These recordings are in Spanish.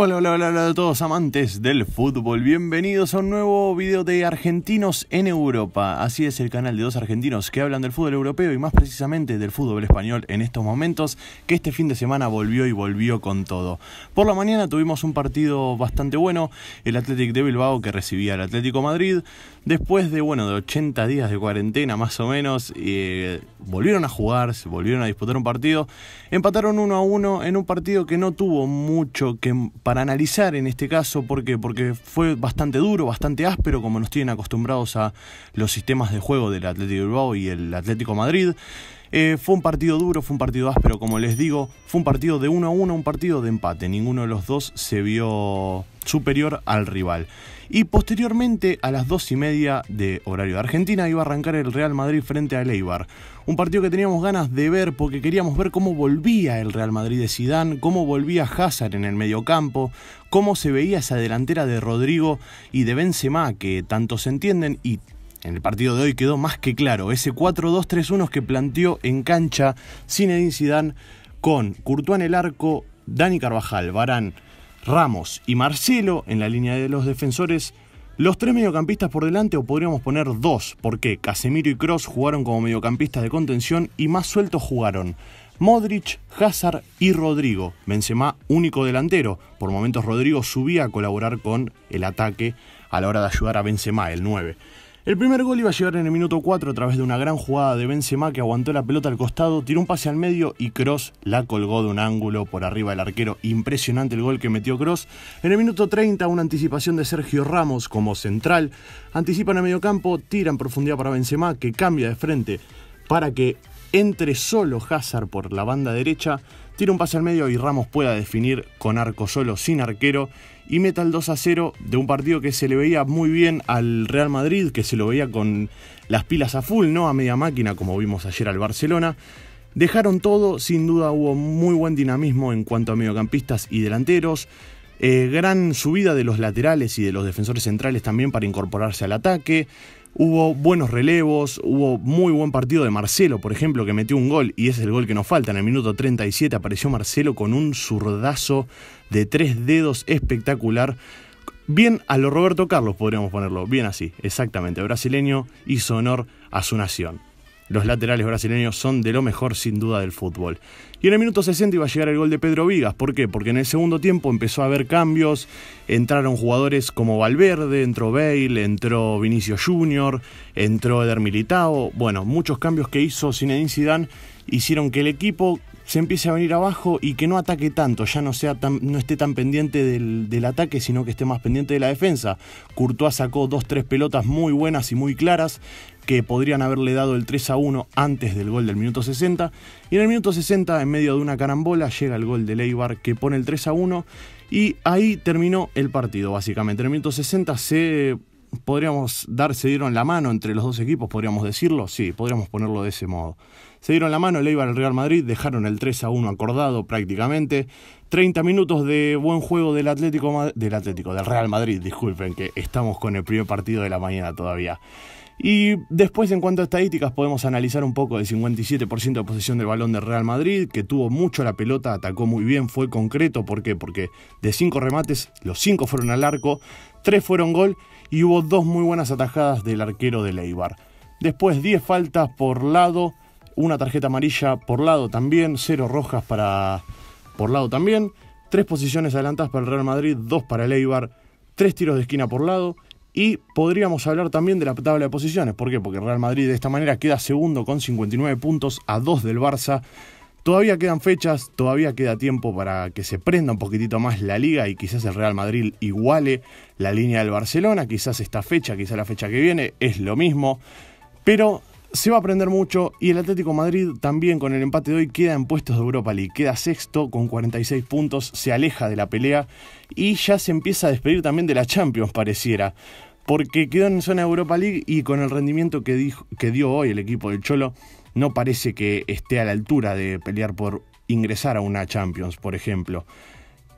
Hola, hola, hola, a todos amantes del fútbol. Bienvenidos a un nuevo video de Argentinos en Europa. Así es el canal de dos argentinos que hablan del fútbol europeo y más precisamente del fútbol español en estos momentos, que este fin de semana volvió y volvió con todo. Por la mañana tuvimos un partido bastante bueno, el Athletic de Bilbao que recibía al Atlético Madrid. Después de, bueno, de 80 días de cuarentena más o menos, eh, volvieron a jugar, se volvieron a disputar un partido. Empataron 1 a 1 en un partido que no tuvo mucho que para analizar en este caso, ¿por porque fue bastante duro, bastante áspero, como nos tienen acostumbrados a los sistemas de juego del Atlético de Bilbao y el Atlético Madrid. Eh, fue un partido duro, fue un partido áspero, como les digo, fue un partido de 1 a 1, un partido de empate. Ninguno de los dos se vio superior al rival. Y posteriormente, a las 2 y media de horario de Argentina, iba a arrancar el Real Madrid frente al Eibar. Un partido que teníamos ganas de ver porque queríamos ver cómo volvía el Real Madrid de Sidán, cómo volvía Hazard en el mediocampo, cómo se veía esa delantera de Rodrigo y de Benzema, que tanto se entienden y en el partido de hoy quedó más que claro ese 4-2-3-1 que planteó en cancha Zinedine Zidane con Courtois en el arco, Dani Carvajal, Barán, Ramos y Marcelo en la línea de los defensores. Los tres mediocampistas por delante, o podríamos poner dos, porque Casemiro y Cross jugaron como mediocampistas de contención y más sueltos jugaron. Modric, Hazard y Rodrigo. Benzema, único delantero. Por momentos Rodrigo subía a colaborar con el ataque a la hora de ayudar a Benzema, el 9. El primer gol iba a llegar en el minuto 4 a través de una gran jugada de Benzema que aguantó la pelota al costado, tiró un pase al medio y Cross la colgó de un ángulo por arriba del arquero. Impresionante el gol que metió Cross. En el minuto 30 una anticipación de Sergio Ramos como central, anticipan a medio campo, tiran profundidad para Benzema que cambia de frente para que entre solo Hazard por la banda derecha, tira un pase al medio y Ramos pueda definir con arco solo sin arquero y Metal 2 a 0 de un partido que se le veía muy bien al Real Madrid, que se lo veía con las pilas a full, no a media máquina como vimos ayer al Barcelona. Dejaron todo, sin duda hubo muy buen dinamismo en cuanto a mediocampistas y delanteros. Eh, gran subida de los laterales y de los defensores centrales también para incorporarse al ataque. Hubo buenos relevos, hubo muy buen partido de Marcelo, por ejemplo, que metió un gol y es el gol que nos falta. En el minuto 37 apareció Marcelo con un zurdazo de tres dedos espectacular. Bien a lo Roberto Carlos podríamos ponerlo, bien así, exactamente. Brasileño hizo honor a su nación. Los laterales brasileños son de lo mejor sin duda del fútbol. Y en el minuto 60 iba a llegar el gol de Pedro Vigas. ¿Por qué? Porque en el segundo tiempo empezó a haber cambios. Entraron jugadores como Valverde, entró Bale, entró Vinicio Junior, entró Eder Militao. Bueno, muchos cambios que hizo Zinedine Zidane hicieron que el equipo se empiece a venir abajo y que no ataque tanto, ya no, sea no esté tan pendiente del, ataque, sino que esté más pendiente de la defensa. Courtois sacó dos, tres pelotas muy buenas y muy claras que podrían haberle dado el 3 a 1 antes del gol del minuto 60. Y en el minuto 60, en medio de una carambola, llega el gol de Leibar que pone el 3 a 1. Y ahí terminó el partido, básicamente. En el minuto 60 se podríamos dar, se dieron la mano entre los dos equipos, podríamos decirlo, sí, podríamos ponerlo de ese modo. Se dieron la mano, le iba al Real Madrid, dejaron el 3 a 1 acordado prácticamente. 30 minutos de buen juego del Atlético, del Atlético, del Real Madrid, disculpen que estamos con el primer partido de la mañana todavía. Y después, en cuanto a estadísticas, podemos analizar un poco el 57% de posesión del balón del Real Madrid, que tuvo mucho la pelota, atacó muy bien, fue concreto. ¿Por qué? Porque de 5 remates, los 5 fueron al arco, 3 fueron gol y hubo dos muy buenas atajadas del arquero de Leibar. Después, 10 faltas por lado, una tarjeta amarilla por lado también, cero rojas para por lado también, 3 posiciones adelantadas para el Real Madrid, 2 para el Eibar, 3 tiros de esquina por lado y podríamos hablar también de la tabla de posiciones. ¿Por qué? Porque Real Madrid de esta manera queda segundo con 59 puntos a 2 del Barça. Todavía quedan fechas, todavía queda tiempo para que se prenda un poquitito más la liga y quizás el Real Madrid iguale la línea del Barcelona. Quizás esta fecha, quizás la fecha que viene es lo mismo. Pero se va a aprender mucho y el Atlético Madrid también con el empate de hoy queda en puestos de Europa League, queda sexto con 46 puntos, se aleja de la pelea y ya se empieza a despedir también de la Champions pareciera porque quedó en zona Europa League y con el rendimiento que, que dio hoy el equipo del Cholo, no parece que esté a la altura de pelear por ingresar a una Champions, por ejemplo.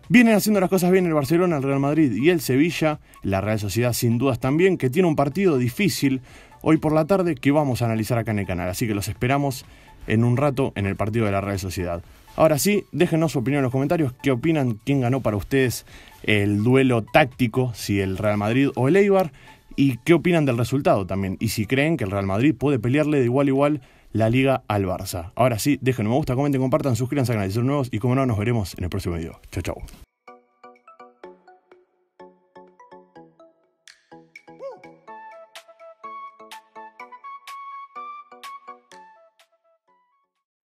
Vienen haciendo las cosas bien el Barcelona, el Real Madrid y el Sevilla, la Real Sociedad sin dudas también, que tiene un partido difícil hoy por la tarde que vamos a analizar acá en el canal. Así que los esperamos en un rato en el partido de la Real Sociedad. Ahora sí, déjenos su opinión en los comentarios. ¿Qué opinan? ¿Quién ganó para ustedes el duelo táctico? Si el Real Madrid o el Eibar. ¿Y qué opinan del resultado también? Y si creen que el Real Madrid puede pelearle de igual a igual la liga al Barça. Ahora sí, déjenos un me gusta, comenten, compartan, suscríbanse al canal nuevos y como no, nos veremos en el próximo video. Chau, chau.